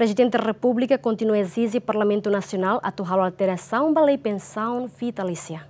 Presidente da República continua a exigir Parlamento Nacional a a alteração da lei pensão vitalícia.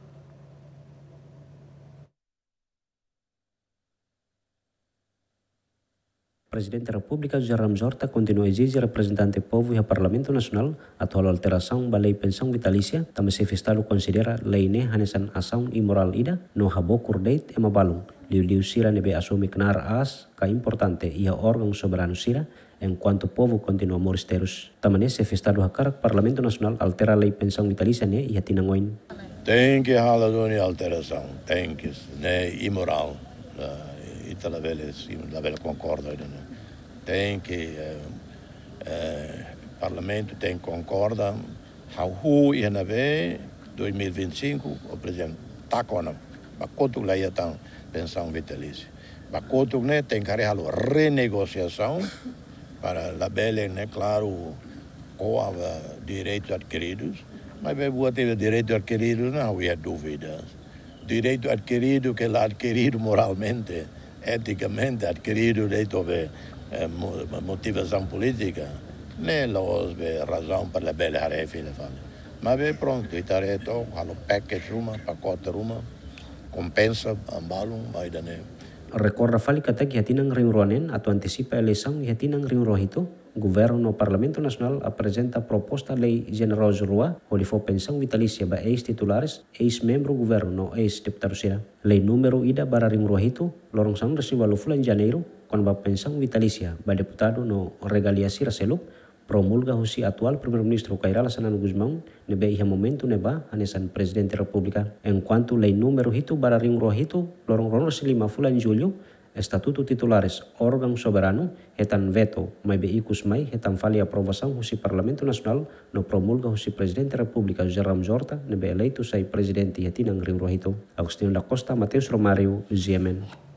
Presidente da República José Ramos Horta continua a exigir representante do povo e ao Parlamento Nacional a atual alteração da lei pensão vitalícia, também se festado considera lei ne hanesan ação imoral ida no habo e emabalung liuliu sira nebe asumiknar as ka importante ia órgão soberano sira enquanto o povo continua moristeros. Tamane se do hakar Parlamento Nacional altera a lei pensão vitalícia ne ia tinangoin. Tem que haladoni alteração, tem que, né, imoral, uh, itala la vela eh, eh, concorda, né? tem que uh, uh, parlamento tem concorda, hau hu ia na 2025, o presidente tá com Bacoto lá ia estar pensão vitalícia. Bacoto né, tem carregado renegociação para a Bela, né, claro, com direitos adquiridos. Mas eu teve direitos adquiridos, não havia dúvidas. Direito adquirido que lá adquirido moralmente, eticamente adquirido dentro de eh, motivação política. né, los de razão para a Bela Arefe, Mas bem, pronto, e tarefa, o package, uma, pacote, uma. compensa ang balong maidane. Rekor Rafali kata gihatinang rinruanen atau anticipa elesang gihatinang rinruah itu Governo Parlamento Nacional apresenta proposta lei generosa rua olifo pensão vitalícia ba ex titulares, ex membro governo, ex deputado sira. Lei número ida para ringrua hito, lorong sang resiba fulan janeiro, con ba pensão vitalícia ba deputado no regalia sira promulga o si atual primeiro-ministro Kairala Sanano Guzmão, nebe iha momento neba, anesan presidente da República, enquanto lei número hito para ring rohito, lorong rono si lima fula em julho, estatuto titulares órgão soberano, etan veto, mai be ikus mai, etan fali aprovação o si parlamento nacional, no promulga o si presidente da República, José Ramos Horta, nebe eleito sai presidente iha tinang ring rohito. Agustinho da Costa, Mateus Romário, Ziemen.